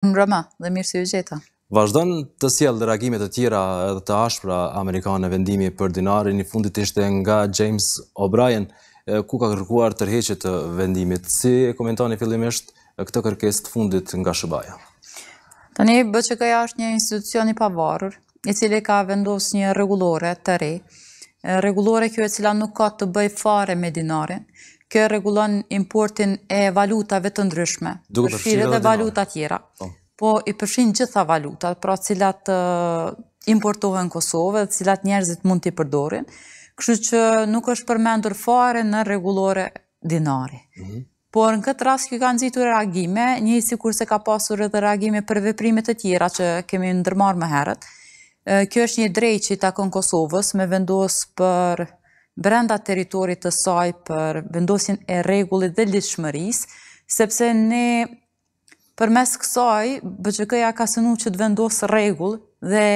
Në rëma dhe mirë si u gjeta. Vazhdan të siel dhe reagimet e tjera edhe të ashpra Amerikanë vendimi për dinarin i fundit ishte nga James O'Brien, ku ka kërkuar tërheqje të vendimit. Si e komentoni fillimisht këtë kërkesë të fundit nga Shëbaja. Tani BÇK-ja është një institucion i pavarur, i cili ka vendosur një rregullore të re. Rregullore kjo e cila nuk ka të bëjë fare me dinarin, kjo regulon importin e valutave të ndryshme, përshirë dhe valuta tjera. Po. po, i përfshin gjitha valutat, pra cilat importohen Kosovë dhe cilat njerëzit mund t'i përdorin, kështu që nuk është përmendur fare në regulore dinari. Mhm. Por në këtë rast që kanë zitur reagime, një sikurse ka pasur edhe reagime për veprimet e tjera që kemi ndërmarë më herët. Kjo është një drejt që i takon Kosovës me vendos për brenda teritorit të saj për vendosjen e regullit dhe lishmëris, sepse ne për mes kësaj, BGK-ja ka sënu që të vendosë regull dhe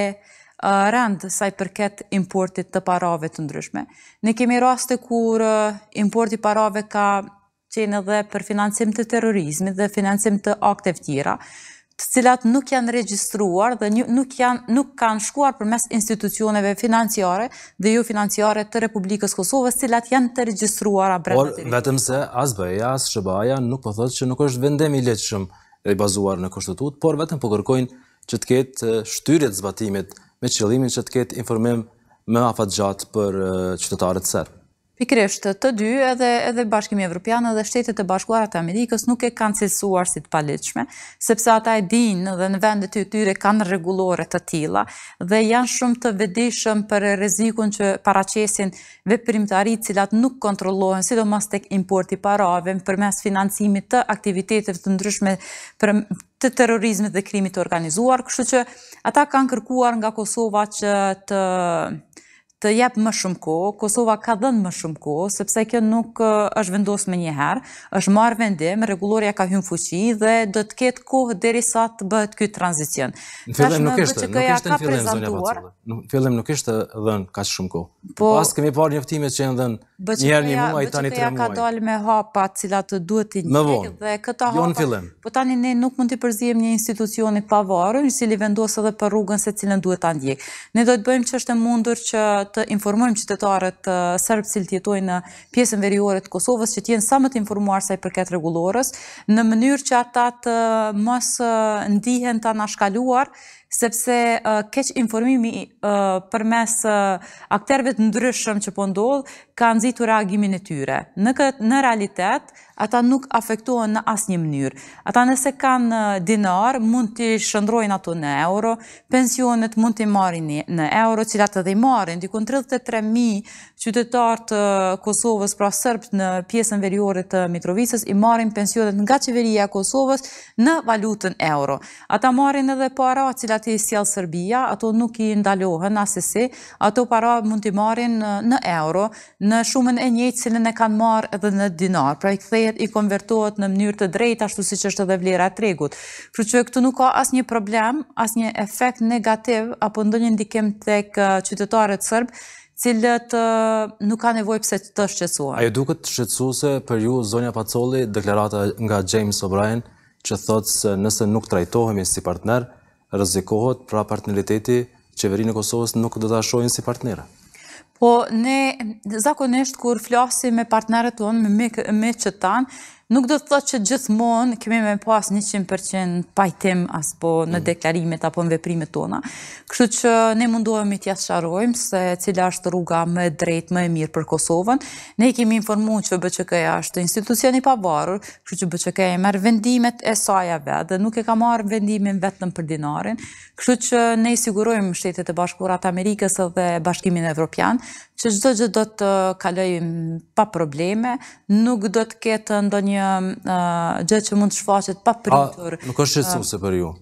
rend saj përket importit të parave të ndryshme. Ne kemi raste kur uh, importi parave ka qenë edhe për financim të terorizmi dhe financim të akte tjera, cilat nuk janë regjistruar dhe nuk, janë, nuk kanë shkuar për mes institucioneve financiare dhe ju financiare të Republikës Kosovës, cilat janë të regjistruara a brenda teritorit. Por, vetëm se Azbeja, Shëbaja nuk po thotë që nuk është vendemi leqëshëm e bazuar në konstitut, por vetëm po kërkojnë që të ketë shtyrjet zbatimit me qëllimin që të ketë informim me afat gjatë për qytetarët sërë. Pikrisht, të dy edhe edhe Bashkimi Evropian dhe Shtetet e Bashkuara të Amerikës nuk e kanë cilësuar si të paligjshme, sepse ata e dinë dhe në vendet e tyre kanë rregullore të tilla dhe janë shumë të vedeshëm për rrezikun që paraqesin veprimtarit cilat nuk kontrollohen, sidomos tek importi parave përmes financimit të aktiviteteve të ndryshme për të terrorizmit dhe krimit të organizuar, kështu që ata kanë kërkuar nga Kosova që të të jep më shumë kohë, Kosova ka dhënë më shumë kohë, sepse kjo nuk është vendosë me njëherë, është marë vendim, regulloria ka hymë fuqi dhe do të ketë kohë deri sa të bëhet kjo tranzicion. Në fillim nuk ishte, nuk ishte në fillim, zonja Pacula. Në fillim nuk ishte dhënë ka shumë kohë. Po, pas kemi parë njëftimet që janë dhënë njëherë një muaj, tani të muaj. Bëqë ka dalë me hapa cilat duhet të njëkë dhe këta hapa. Jo në fillim. Po tani ne nuk mund të përzijem një institucionit pavarë, një li vendosë edhe për rrugën se cilën duhet të ndjekë. Ne do të bëjmë që është mundur që të informojmë qytetarët sërbë cilë tjetojnë në pjesën veriore të Kosovës që tjenë sa më të informuar sa i përket regulorës në mënyrë që ata të mos ndihen të nashkaluar sepse keq informimi për mes akterve të ndryshëm që po ndodhë, ka nëzitu reagimin e tyre. Në, këtë, në realitet, ata nuk afektohen në asë një mënyrë. Ata nëse kanë dinar, mund të shëndrojnë ato në euro, pensionet mund të marin në euro, cilat të dhe i marin, dikun 33.000 qytetarë të Kosovës, pra sërbët në pjesën veriore të Mitrovicës, i marin pensionet nga qeveria Kosovës në valutën euro. Ata marin edhe para, cilat të i sjellë Serbia, ato nuk i ndalohen asesi, ato para mund t'i marrin në euro, në shumën e njëjtë që ne kanë marrë edhe në dinar. Pra i kthehet i konvertohet në mënyrë të drejtë ashtu siç është edhe vlera të tregut. Kështu që këtu nuk ka asnjë problem, asnjë efekt negativ apo ndonjë ndikim tek qytetarët serb cilët nuk ka nevoj pëse të të A ju duke të shqetsu se për ju Zonja Pacoli, deklarata nga James O'Brien, që thotë se nëse nuk trajtohemi si partner, rëzikohet pra partneriteti qeverinë e Kosovës nuk do të ashojnë si partnera. Po, ne, zakonisht, kur flasim me partnerët tonë, me me qëtanë, nuk do të thotë që gjithmonë kemi me pas 100% pajtim aspo në mhm. deklarimet apo në veprimet tona. Kështu që ne mundohem i tja sharojmë se cila është rruga më drejt, më e mirë për Kosovën. Ne kemi informu që BQK-ja është institucioni pavarur, kështu që BQK-ja e merë vendimet e sajave dhe nuk e ka marë vendimin vetëm për dinarin. Kështu që ne i sigurojmë shtetet e bashkurat Amerikës dhe bashkimin evropian që çdo gjithë do të kaloj pa probleme, nuk do të ketë ndonjë uh, gjë që mund të shfaqet pa pritur. A, nuk është stresuese uh, për ju?